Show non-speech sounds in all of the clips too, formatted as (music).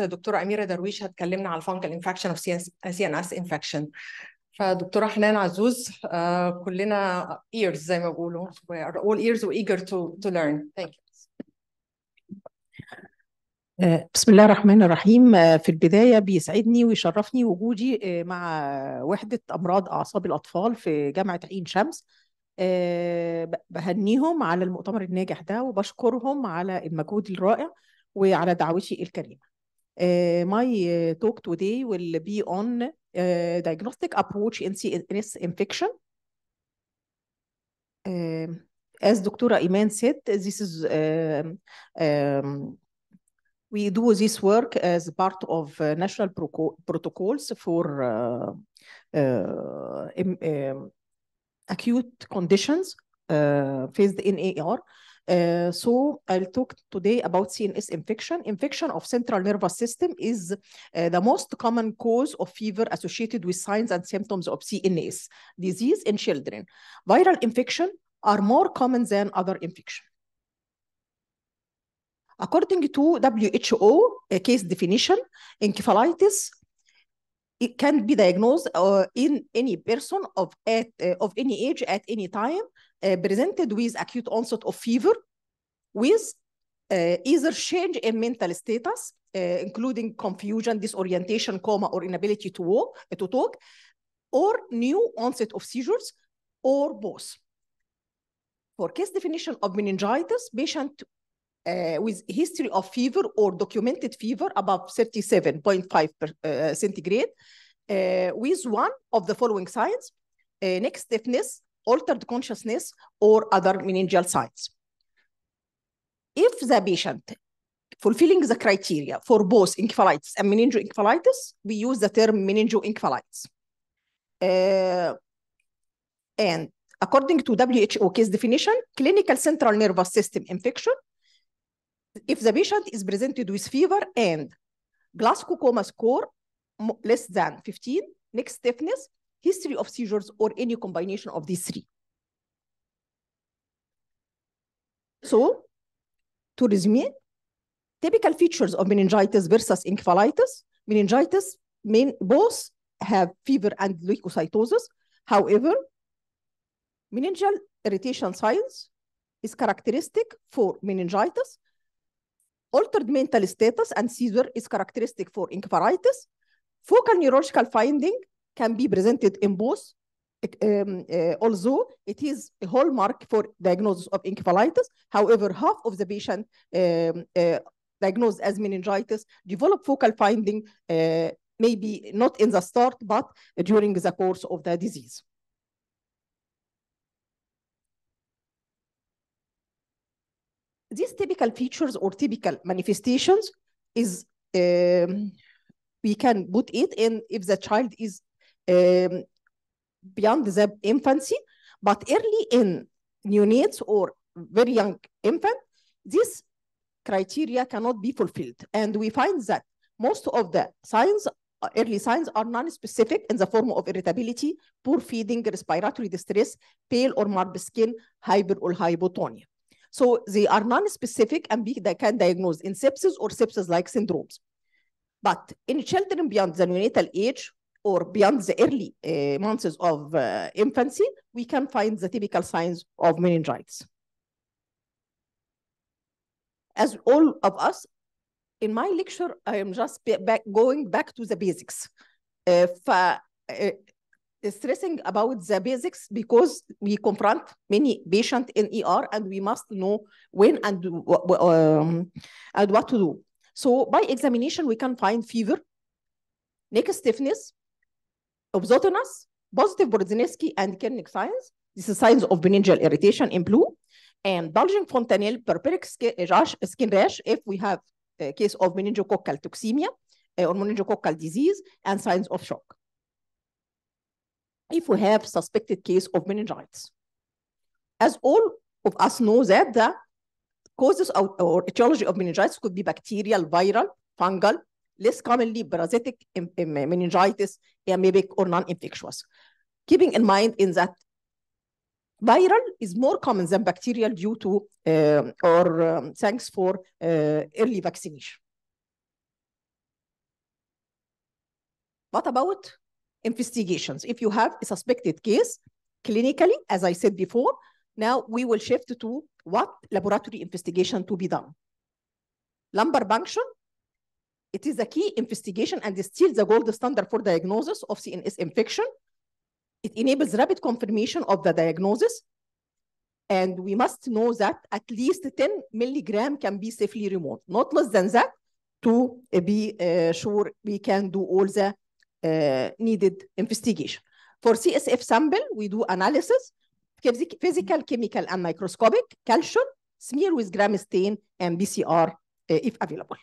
دكتوره اميره درويش هتكلمنا على الفانجل انفكشن اوف سي ان اس انفكشن فدكتوره حنان عزوز آه، كلنا ears زي ما بيقولوا we are all ears و eager to to learn thank you آه، بسم الله الرحمن الرحيم آه، في البداية بيسعدني ويشرفني وجودي مع وحدة أمراض أعصاب الأطفال في جامعة عين شمس بهنيهم على المؤتمر الناجح ده وبشكرهم على المجهود الرائع وعلى دعوتي الكريمة my talk today will be on diagnostic approach in CNS infection. as Dr. Iman said, this is um, um, we do this work as part of uh, national protocols for uh, uh, um, acute conditions faced in AR. Uh, so I'll talk today about CNS infection. Infection of central nervous system is uh, the most common cause of fever associated with signs and symptoms of CNS disease in children. Viral infection are more common than other infection. According to WHO case definition, encephalitis it can be diagnosed uh, in any person of at uh, of any age at any time uh, presented with acute onset of fever with uh, either change in mental status, uh, including confusion, disorientation, coma, or inability to walk, to talk, or new onset of seizures, or both. For case definition of meningitis, patient uh, with history of fever or documented fever above 37.5 uh, centigrade uh, with one of the following signs, neck stiffness, altered consciousness, or other meningeal signs. If the patient fulfilling the criteria for both encephalitis and meningoencephalitis, we use the term meningoencephalitis. Uh, and according to WHO case definition, clinical central nervous system infection, if the patient is presented with fever and glass coma score less than 15, neck stiffness, history of seizures, or any combination of these three. So to resume, typical features of meningitis versus encephalitis, meningitis, main, both have fever and leukocytosis. However, meningeal irritation signs is characteristic for meningitis. Altered mental status and seizure is characteristic for encephalitis. Focal neurological finding can be presented in both. Um, uh, although it is a hallmark for diagnosis of encephalitis, however, half of the patient um, uh, diagnosed as meningitis develop focal finding, uh, maybe not in the start, but during the course of the disease. These typical features or typical manifestations is um, we can put it in if the child is um, beyond the infancy, but early in neonates or very young infant, this criteria cannot be fulfilled. And we find that most of the signs, uh, early signs are non-specific in the form of irritability, poor feeding, respiratory distress, pale or marbled skin, hyper or hypotonia. So they are non-specific and be, they can diagnose in sepsis or sepsis-like syndromes. But in children beyond the neonatal age, or beyond the early uh, months of uh, infancy, we can find the typical signs of meningitis. As all of us, in my lecture, I am just back, going back to the basics. Uh, for, uh, stressing about the basics because we confront many patients in ER and we must know when and, um, and what to do. So by examination, we can find fever, neck stiffness, Oxotonus, positive Borodzinski and Koenig signs. This is signs of meningeal irritation in blue. And bulging fontanelle, purpuric eh, eh, skin rash, if we have a case of meningococcal toxemia eh, or meningococcal disease and signs of shock. If we have suspected case of meningitis. As all of us know that the causes of, or etiology of meningitis could be bacterial, viral, fungal, less commonly parasitic meningitis, amoebic, or non-infectious. Keeping in mind in that viral is more common than bacterial due to uh, or um, thanks for uh, early vaccination. What about investigations? If you have a suspected case clinically, as I said before, now we will shift to what laboratory investigation to be done. Lumbar puncture it is a key investigation and is still the gold standard for diagnosis of CNS infection. It enables rapid confirmation of the diagnosis. And we must know that at least 10 milligram can be safely removed, not less than that, to uh, be uh, sure we can do all the uh, needed investigation. For CSF sample, we do analysis, physical, chemical, and microscopic, calcium, smear with gram stain, and BCR uh, if available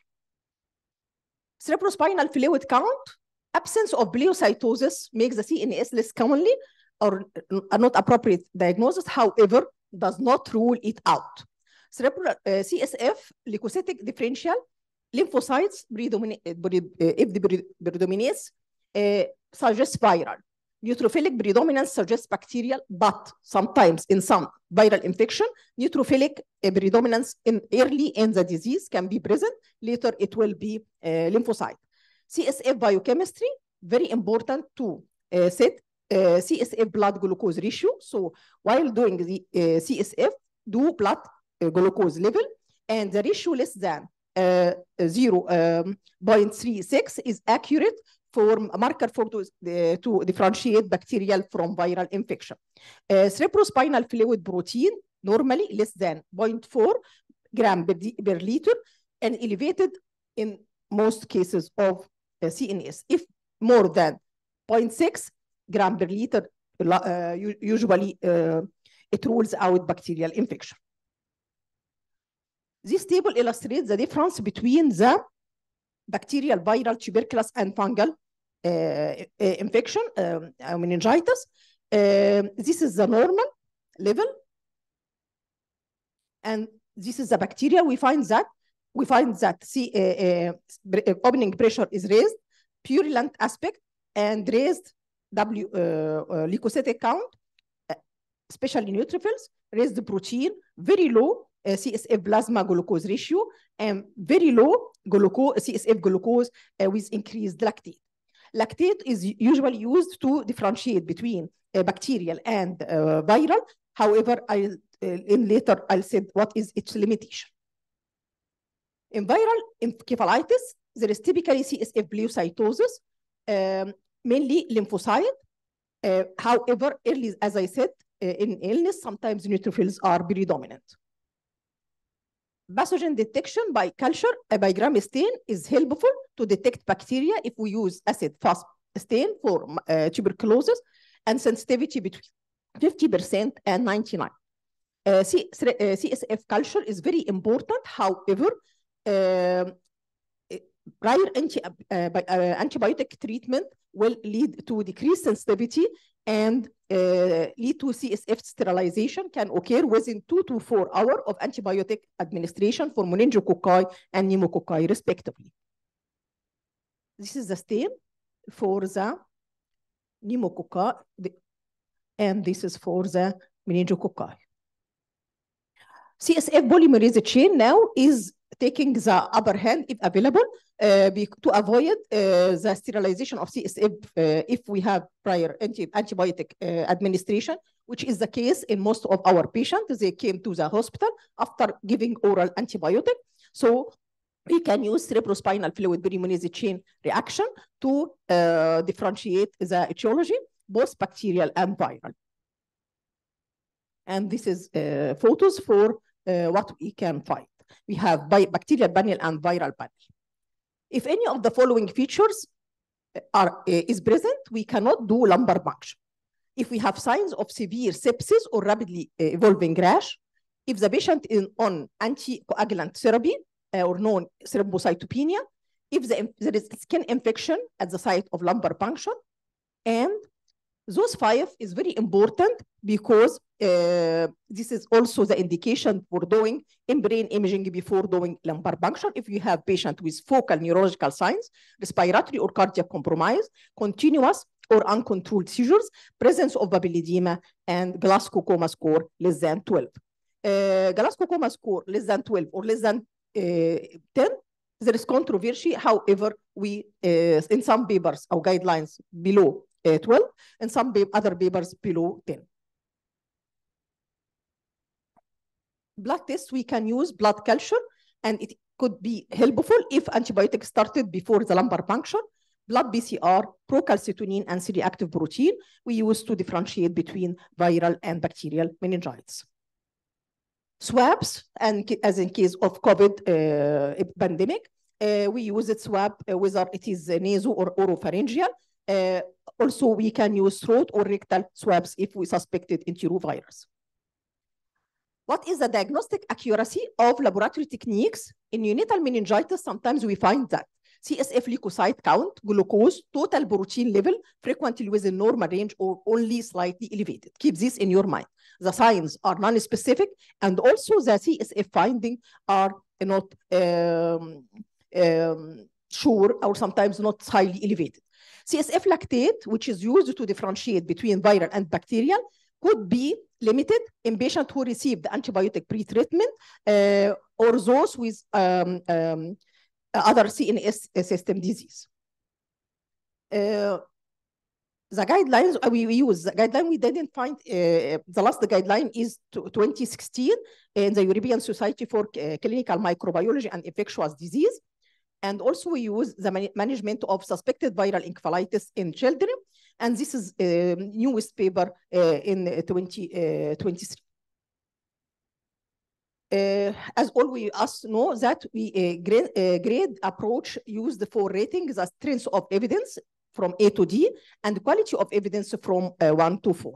cerebrospinal fluid count, absence of bleocytosis makes the CNS less commonly or not appropriate diagnosis, however, does not rule it out. Cerebral uh, CSF, leukocytic differential, lymphocytes, predomin if the predominates, uh, uh, uh suggests viral neutrophilic predominance suggests bacterial, but sometimes in some viral infection, neutrophilic eh, predominance in early in the disease can be present. Later, it will be uh, lymphocyte. CSF biochemistry, very important to uh, set uh, CSF blood glucose ratio. So while doing the uh, CSF, do blood glucose level, and the ratio less than uh, um, 0.36 is accurate for a marker for to, uh, to differentiate bacterial from viral infection. Uh, cerebrospinal fluid protein normally less than 0.4 gram per, per liter and elevated in most cases of uh, eh, CNS. If more than 0.6 gram per liter, uh, usually it rules out bacterial infection. This table illustrates the difference between the bacterial, viral, tuberculous, and fungal uh, uh, infection, um, meningitis. Um, this is the normal level. And this is the bacteria. We find that we find that see, uh, opening pressure is raised, purulent aspect, and raised W leukocytic count, especially neutrophils, raised protein, very low uh, CSF plasma glucose ratio and very low glucose, CSF glucose uh, with increased lactate lactate is usually used to differentiate between uh, bacterial and uh, viral. However, I, uh, in later I'll say what is its limitation. In viral encephalitis, there is typically CSF leukocytosis, um, mainly lymphocyte. Uh, however, early, as I said, uh, in illness, sometimes neutrophils are predominant pathogen detection by culture uh, by gram stain is helpful to detect bacteria if we use acid fast stain for uh, tuberculosis and sensitivity between 50% and 99. Uh, C CSF uh, culture is very important. However, um, eh, prior anti uh, uh, antibiotic treatment will lead to decreased sensitivity and uh, lead to CSF sterilization can occur within two to four hours of antibiotic administration for meningococci and pneumococci, respectively. This is the stem for the pneumococci, and this is for the meningococci. CSF polymerase chain now is taking the upper hand if available uh, to avoid uh, the sterilization of CSF uh, if we have prior anti antibiotic uh, administration, which is the case in most of our patients. They came to the hospital after giving oral antibiotic. So we can use cerebrospinal fluid pneumonia chain reaction to uh, differentiate the etiology, both bacterial and viral. And this is uh, photos for what we can find. We have bacterial panel and viral panel. If any of the following features uh, are, uh, is present, we cannot do lumbar puncture. If we have signs of severe sepsis or rapidly uh, evolving rash, if the patient is on anticoagulant therapy or known thrombocytopenia, if the, there is skin infection at the site of lumbar puncture, and those five is very important because uh, this is also the indication for doing in-brain imaging before doing lumbar puncture. If you have patient with focal neurological signs, respiratory or cardiac compromise, continuous or uncontrolled seizures, presence of papilledema, and Glasgow Coma score less than 12. Uh, Glasgow score less than 12 or less than uh, 10 there is controversy. However, we uh, in some papers or guidelines below 12 and some other papers below 10. Blood tests, we can use blood culture and it could be helpful if antibiotics started before the lumbar puncture blood BCR, procalcitonin, and C-reactive protein we use to differentiate between viral and bacterial meningitis. Swabs, and as in case of COVID uh, pandemic, uh, we use it swab, uh, whether it is naso or oropharyngeal, uh, also, we can use throat or rectal swabs if we suspected enterovirus. What is the diagnostic accuracy of laboratory techniques? In neonatal meningitis, sometimes we find that CSF leukocyte count, glucose, total protein level, frequently within normal range or only slightly elevated. Keep this in your mind. The signs are non-specific and also the CSF finding are not um, um, sure or sometimes not highly elevated. CSF lactate, which is used to differentiate between viral and bacterial, could be limited in patients who received antibiotic pretreatment uh, or those with um, um, other CNS uh, system disease. Uh, the guidelines uh, we, we use, the guideline we didn't find, uh, the last guideline is 2016 in the European Society for uh, Clinical Microbiology and Infectious Disease. And also we use the man management of suspected viral encephalitis in children. And this is uh, newest paper uh, in uh, 2023. Uh, uh, as all we us know that we uh, grade, uh, grade, approach used for rating the strength of evidence from A to D and quality of evidence from uh, one to four.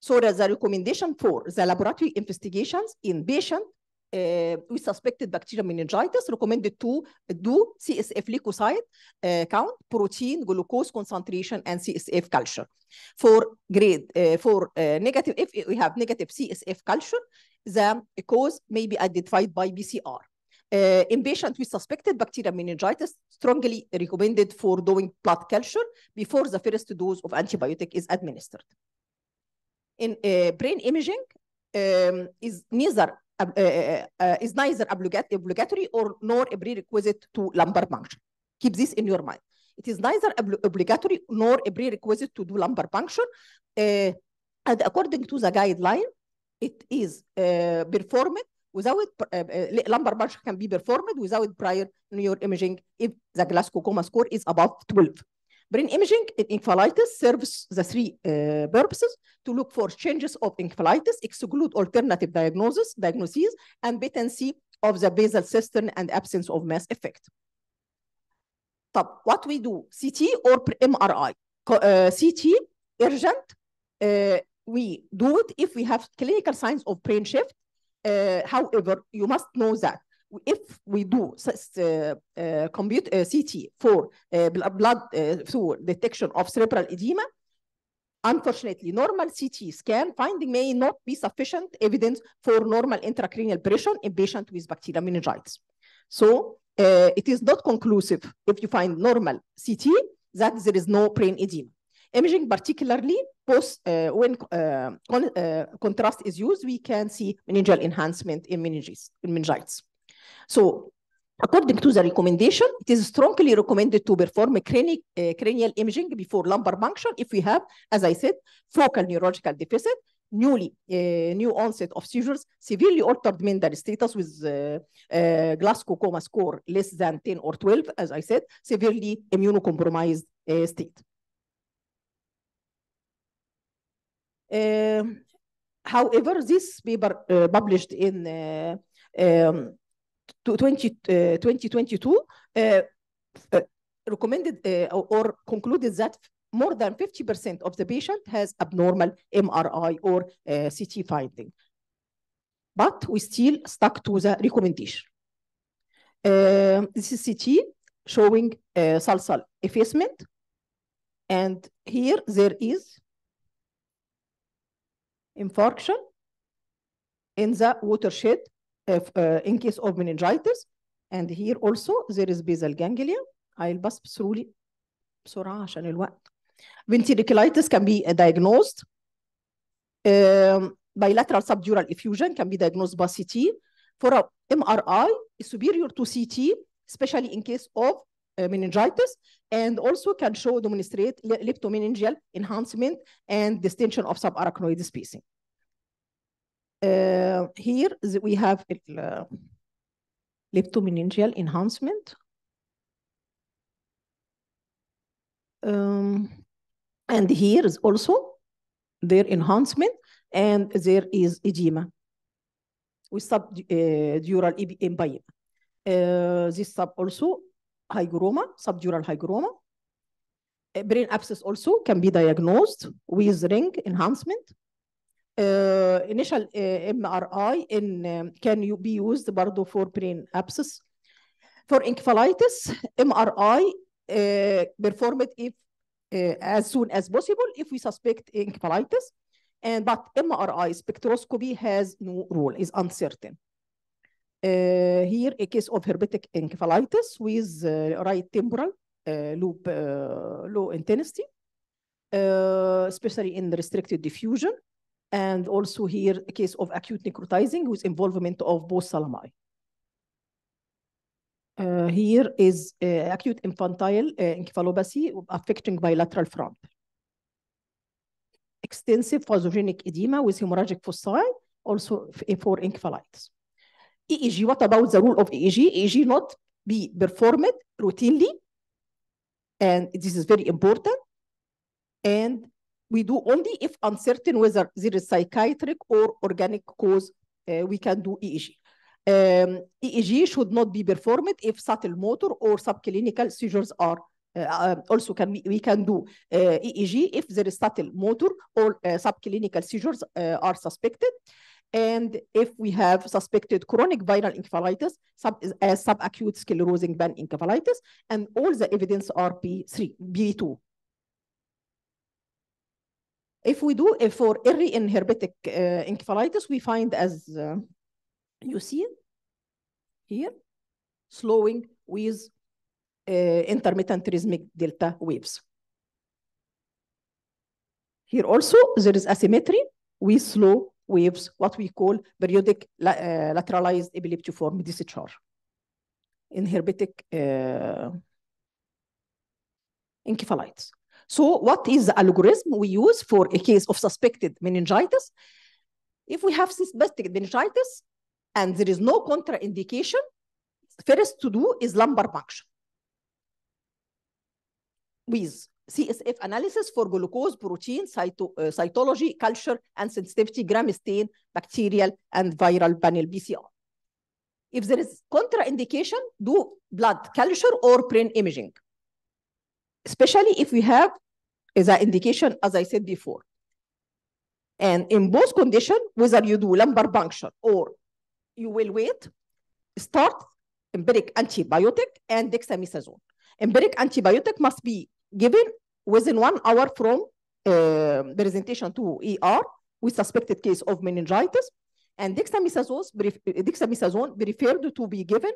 So the recommendation for the laboratory investigations in patient uh, we suspected bacterial meningitis, recommended to do CSF leukocyte uh, count, protein, glucose concentration, and CSF culture. For grade uh, for uh, negative, if we have negative CSF culture, a cause may be identified by BCR. Uh, in patients with suspected bacterial meningitis, strongly recommended for doing blood culture before the first dose of antibiotic is administered. In uh, brain imaging, um, is neither Eh, eh, eh, is neither obligatory or nor a prerequisite to lumbar puncture. Keep this in your mind. It is neither obligatory nor a prerequisite to do lumbar puncture. and according to the guideline, it is performed without uh, lumbar puncture can be performed without prior neuroimaging if the Glasgow coma score is above 12. Brain imaging in encephalitis serves the three uh, purposes to look for changes of encephalitis, exclude alternative diagnosis, diagnoses, and patency of the basal cistern and absence of mass effect. طب what we do CT or MRI uh, CT urgent uh, we do it if we have clinical signs of brain shift uh, however you must know that if we do uh, uh, compute uh, CT for uh, blood uh, through detection of cerebral edema, unfortunately, normal CT scan finding may not be sufficient evidence for normal intracranial pressure in patients with bacterial meningitis. So uh, it is not conclusive if you find normal CT that there is no brain edema. Imaging, particularly post when con contrast is used, we can see meningeal enhancement in In meningitis. So According to the recommendation, it is strongly recommended to perform a uh, cranial imaging before lumbar puncture if we have, as I said, focal neurological deficit, newly uh, new onset of seizures, severely altered mental status with uh, uh, Glasgow score less than 10 or 12, as I said, severely immunocompromised uh, state. Um, however, this paper uh, published in uh, um, 20, uh, 2022 uh, uh, recommended or concluded that more than 50% of the patient has abnormal MRI or CT finding. But we still stuck to the recommendation. Um, this is CT showing salsal effacement. And here there is infarction in the watershed if, uh, in case of meningitis. And here also there is basal ganglia. I'll pass through بسرعة عشان الوقت. Ventriculitis can be uh, diagnosed. Um, bilateral subdural effusion can be diagnosed by CT. For a MRI, superior to CT, especially in case of uh, meningitis, and also can show demonstrate leptomeningeal enhancement and distension of subarachnoid spacing uh, here we have uh, leptomeningeal enhancement. Um, and here is also their enhancement, and there is edema with subdural uh, empyema. Uh, this sub also hygroma, subdural hygroma. Uh, brain abscess also can be diagnosed with ring enhancement initial MRI in can you be used برضه for brain abscess for encephalitis MRI performed if as soon as possible if we suspect encephalitis and but MRI spectroscopy has no role is uncertain uh, here a case of herpetic encephalitis with uh, right temporal uh, loop uh, low intensity, uh, especially in restricted diffusion and also here a case of acute necrotizing with involvement of both salami. Uh, here is uh, acute infantile uh, encephalopathy affecting bilateral front. Extensive vasogenic edema with hemorrhagic fossae, also eh, for encephalitis. EEG, what about the role of EEG? EEG not be performed routinely, and this is very important. And we do only if uncertain whether there is psychiatric or organic cause, uh, we can do EEG. Um, EEG should not be performed if subtle motor or subclinical seizures are uh, um, also can we, we can do uh, EEG if there is subtle motor or uh, subclinical seizures uh, are suspected. And if we have suspected chronic viral encephalitis sub, as uh, subacute sclerosing band encephalitis, and all the evidence are P3, B2 if we do if for every inherbitic uh, encephalitis, we find as uh, you see here, slowing with uh, intermittent rhythmic delta waves. Here also, there is asymmetry with slow waves, what we call periodic uh, lateralized epileptiform discharge in uh, encephalitis. So what is the algorithm we use for a case of suspected meningitis? If we have suspected meningitis and there is no contraindication, first to do is lumbar puncture with CSF analysis for glucose, protein, cyto uh, cytology, culture, and sensitivity, gram stain, bacterial, and viral panel PCR. If there is contraindication, do blood culture or brain imaging especially if we have the indication, as I said before. And in both conditions, whether you do lumbar puncture or you will wait, start empiric antibiotic and dexamethasone. Empiric antibiotic must be given within one hour from uh, presentation to ER with suspected case of meningitis. And dexamethasone, dexamethasone referred to be given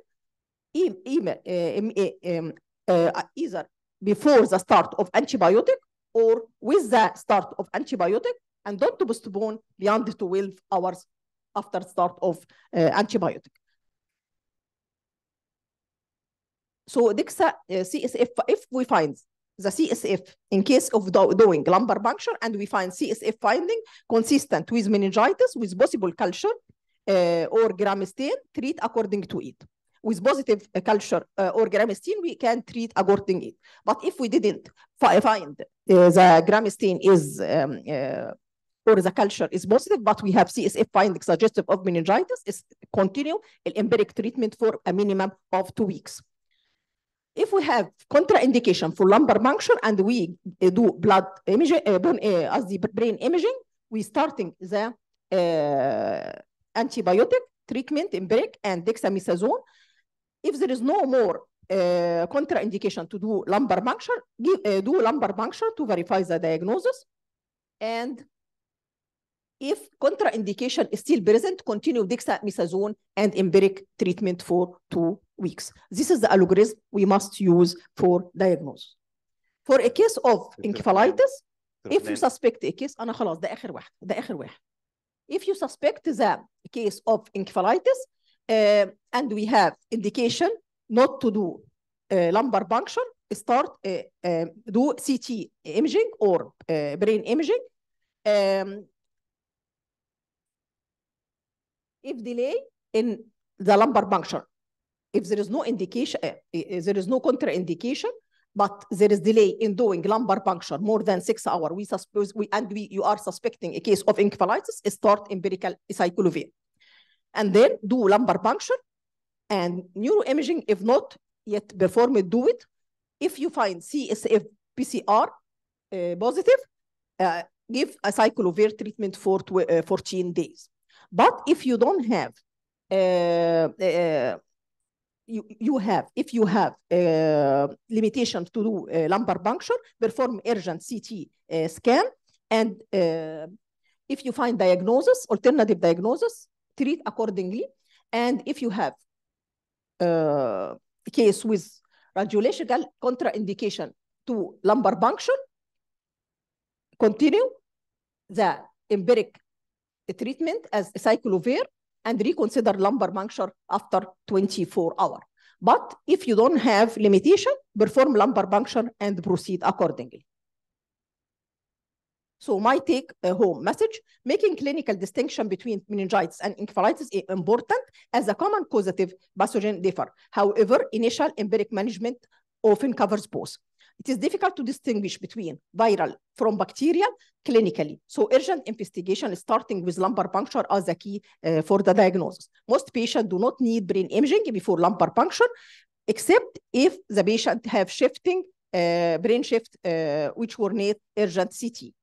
uh, um, uh, either before the start of antibiotic or with the start of antibiotic and don't postpone beyond 12 hours after start of uh, antibiotic. So DEXA uh, CSF, if we find the CSF in case of do doing lumbar puncture and we find CSF finding consistent with meningitis with possible culture uh, or gram stain, treat according to it with positive uh, culture uh, or gram stain, we can treat according it. But if we didn't find uh, the gram stain is um, or the culture is positive, but we have CSF findings suggestive of meningitis, is continue empiric treatment for a minimum of two weeks. If we have contraindication for lumbar puncture and we do blood imaging, uh, uh, as the brain imaging, we starting the uh, antibiotic treatment empiric and dexamethasone if there is no more uh, contraindication to do lumbar puncture, give, uh, do lumbar puncture to verify the diagnosis. And if contraindication is still present, continue dexamethasone and empiric treatment for two weeks. This is the algorithm we must use for diagnosis. For a case of encephalitis, if you suspect a case, أنا خلاص the آخر واحد، the آخر واحد. If you suspect the case of encephalitis, uh, and we have indication not to do uh, lumbar puncture, start uh, um, do CT imaging or uh, brain imaging. Um, if delay in the lumbar puncture, if there is no indication, uh, there is no contraindication, but there is delay in doing lumbar puncture more than six hours, we suppose we and we you are suspecting a case of encephalitis, start empirical cyclovia and then do lumbar puncture and neuroimaging. If not yet perform it, do it. If you find CSF PCR uh, positive, uh, give a cyclovir treatment for uh, 14 days. But if you don't have, uh, uh, you, you have, if you have uh, limitations to do lumbar puncture, perform urgent CT scan. And if you find diagnosis, alternative diagnosis, treat accordingly. And if you have a case with radiological contraindication to lumbar puncture, continue the empiric treatment as cyclovir and reconsider lumbar puncture after 24 hours. But if you don't have limitation, perform lumbar puncture and proceed accordingly. So my take home message, making clinical distinction between meningitis and encephalitis is important as a common causative pathogen differ. However, initial empiric management often covers both. It is difficult to distinguish between viral from bacterial clinically. So urgent investigation starting with lumbar puncture as a key uh, for the diagnosis. Most patients do not need brain imaging before lumbar puncture, except if the patient have shifting uh, brain shift, uh, which were need urgent CT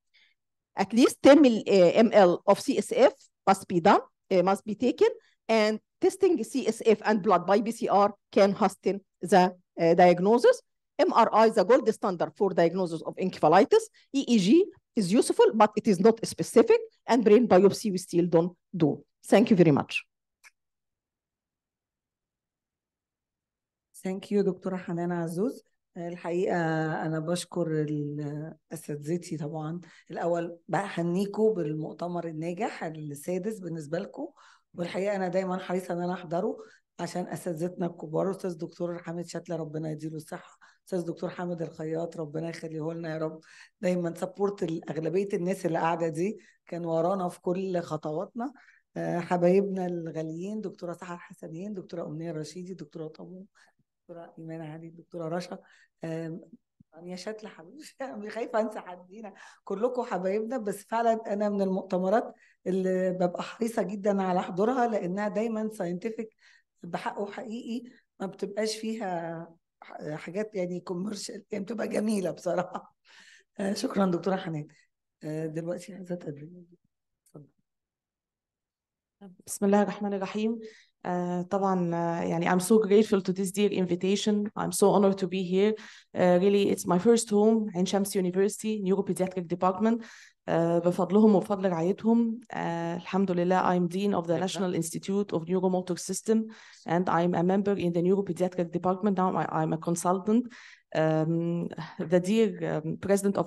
at least 10 ml eh, of CSF must be done, eh, must be taken, and testing CSF and blood by PCR can hasten the eh, diagnosis. MRI is the gold standard for diagnosis of encephalitis. EEG is useful, but it is not specific, and brain biopsy we still don't do. Thank you very much. Thank you, Dr. Hanan Azuz. الحقيقة أنا بشكر أساتذتي طبعا الأول بهنيكوا بالمؤتمر الناجح السادس بالنسبة لكم والحقيقة أنا دايما حريصة إن أنا أحضره عشان أساتذتنا الكبار أستاذ دكتور حامد شتلة ربنا يديله الصحة أستاذ دكتور حامد الخياط ربنا يخليه لنا يا رب دايما سبورت أغلبية الناس اللي قاعدة دي كان ورانا في كل خطواتنا آه، حبايبنا الغاليين دكتوره سحر حسنين دكتوره امنيه رشيدي دكتوره طموح الدكتوره ايمان هادي الدكتوره رشا يا شتلة مش (laughs) خايفه انسى حد هنا كلكم حبايبنا بس فعلا انا من المؤتمرات اللي ببقى حريصه جدا على حضورها لانها دايما ساينتفك بحقه حقيقي ما بتبقاش فيها حاجات يعني كوميرشال يعني بتبقى جميله بصراحه (laughs) آه، شكرا دكتوره حنان آه، دلوقتي عايزه اتفضل بسم الله الرحمن الرحيم Uh, طبعا uh, يعني I'm so grateful to this dear invitation. I'm so honored to be here. Uh, really it's my first home عين شمس University Neuropediatric Department. بفضلهم وبفضل رعايتهم الحمد لله I'm Dean of the National Institute of Neuromotor System and I'm a member in the Neuropediatric Department. Now I, am a consultant. Um, the dear um, President of